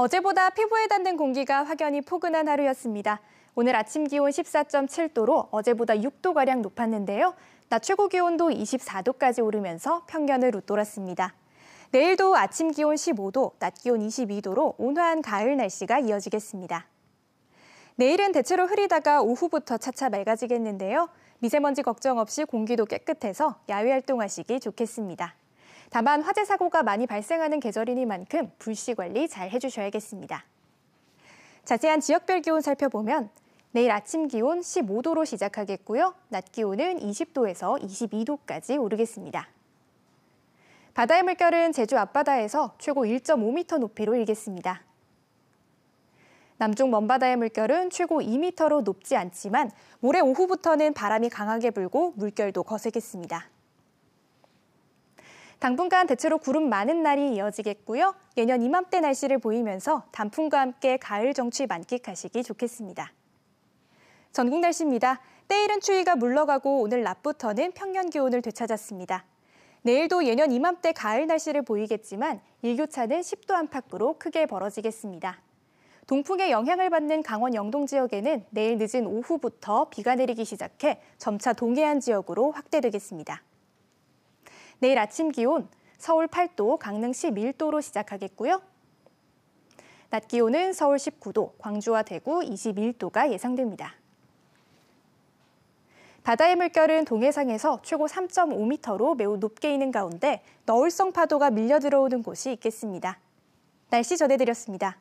어제보다 피부에 닿는 공기가 확연히 포근한 하루였습니다. 오늘 아침 기온 14.7도로 어제보다 6도가량 높았는데요. 낮 최고 기온도 24도까지 오르면서 평년을 웃돌았습니다. 내일도 아침 기온 15도, 낮 기온 22도로 온화한 가을 날씨가 이어지겠습니다. 내일은 대체로 흐리다가 오후부터 차차 맑아지겠는데요. 미세먼지 걱정 없이 공기도 깨끗해서 야외 활동하시기 좋겠습니다. 다만 화재 사고가 많이 발생하는 계절이니만큼 불씨 관리 잘 해주셔야겠습니다. 자세한 지역별 기온 살펴보면 내일 아침 기온 15도로 시작하겠고요. 낮 기온은 20도에서 22도까지 오르겠습니다. 바다의 물결은 제주 앞바다에서 최고 1.5m 높이로 일겠습니다. 남쪽 먼바다의 물결은 최고 2m로 높지 않지만 모레 오후부터는 바람이 강하게 불고 물결도 거세겠습니다. 당분간 대체로 구름 많은 날이 이어지겠고요. 예년 이맘때 날씨를 보이면서 단풍과 함께 가을 정취 만끽하시기 좋겠습니다. 전국 날씨입니다. 때일은 추위가 물러가고 오늘 낮부터는 평년 기온을 되찾았습니다. 내일도 예년 이맘때 가을 날씨를 보이겠지만 일교차는 10도 안팎으로 크게 벌어지겠습니다. 동풍의 영향을 받는 강원 영동 지역에는 내일 늦은 오후부터 비가 내리기 시작해 점차 동해안 지역으로 확대되겠습니다. 내일 아침 기온 서울 8도, 강릉 11도로 시작하겠고요. 낮 기온은 서울 19도, 광주와 대구 21도가 예상됩니다. 바다의 물결은 동해상에서 최고 3.5m로 매우 높게 있는 가운데 너울성 파도가 밀려 들어오는 곳이 있겠습니다. 날씨 전해드렸습니다.